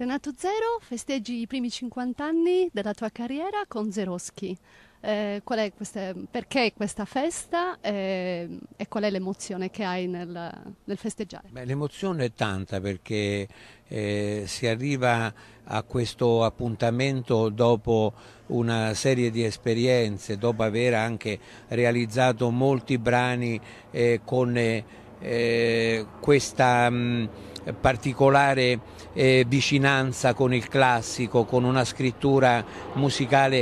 Renato Zero, festeggi i primi 50 anni della tua carriera con Zeroschi. Eh, qual questa, perché questa festa eh, e qual è l'emozione che hai nel, nel festeggiare? l'emozione è tanta perché eh, si arriva a questo appuntamento dopo una serie di esperienze, dopo aver anche realizzato molti brani eh, con eh, eh, questa... Mh, mm, particolare eh, vicinanza con il classico, con una scrittura musicale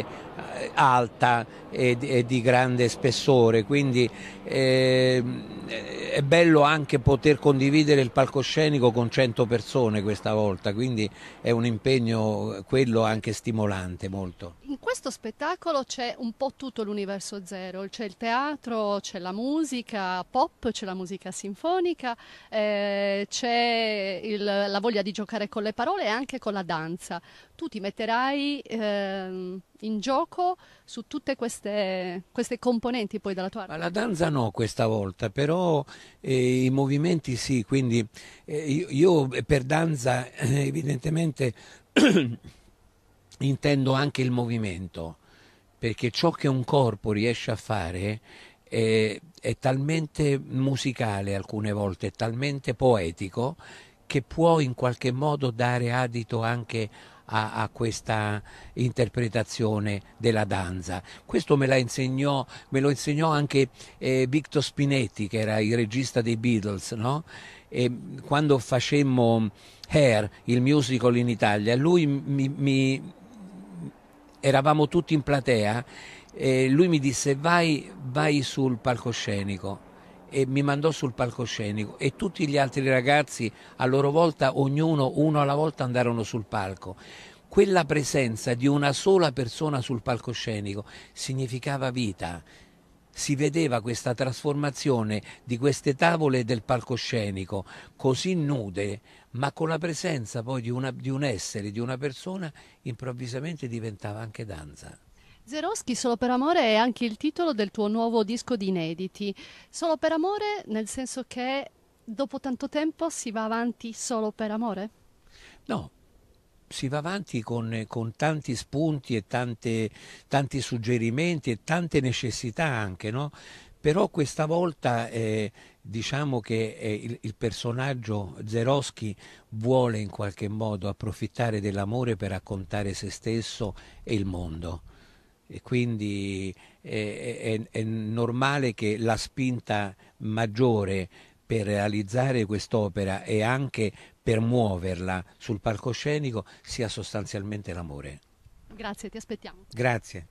eh, alta e, e di grande spessore, quindi eh, è bello anche poter condividere il palcoscenico con 100 persone questa volta, quindi è un impegno quello anche stimolante molto. In questo spettacolo c'è un po' tutto l'universo zero, c'è il teatro, c'è la musica pop, c'è la musica sinfonica, eh, c'è il, la voglia di giocare con le parole e anche con la danza. Tu ti metterai eh, in gioco su tutte queste, queste componenti poi della tua arte. Ma la danza no questa volta, però eh, i movimenti sì, quindi eh, io, io, per danza eh, evidentemente intendo anche il movimento, perché ciò che un corpo riesce a fare è, è talmente musicale alcune volte, è talmente poetico che può in qualche modo dare adito anche a, a, questa interpretazione della danza. Questo me, insegnò, me lo insegnò anche eh, Victor Spinetti, che era il regista dei Beatles, no? E quando facemmo Hair, il musical in Italia, lui mi, mi eravamo tutti in platea e lui mi disse vai, vai sul palcoscenico e mi mandò sul palcoscenico e tutti gli altri ragazzi a loro volta, ognuno uno alla volta andarono sul palco. Quella presenza di una sola persona sul palcoscenico significava vita. Si vedeva questa trasformazione di queste tavole del palcoscenico, così nude, ma con la presenza poi di, una, di un essere, di una persona, improvvisamente diventava anche danza. Zeroschi, Solo per amore è anche il titolo del tuo nuovo disco di inediti. Solo per amore nel senso che dopo tanto tempo si va avanti solo per amore? No, si va avanti con, con tanti spunti e tante, tanti suggerimenti e tante necessità anche, no? Però questa volta eh, diciamo che eh, il, il, personaggio Zeroschi vuole in qualche modo approfittare dell'amore per raccontare se stesso e il mondo e quindi eh, è, è, è normale che la spinta maggiore per realizzare quest'opera e anche per muoverla sul palcoscenico sia sostanzialmente l'amore. Grazie, ti aspettiamo. Grazie.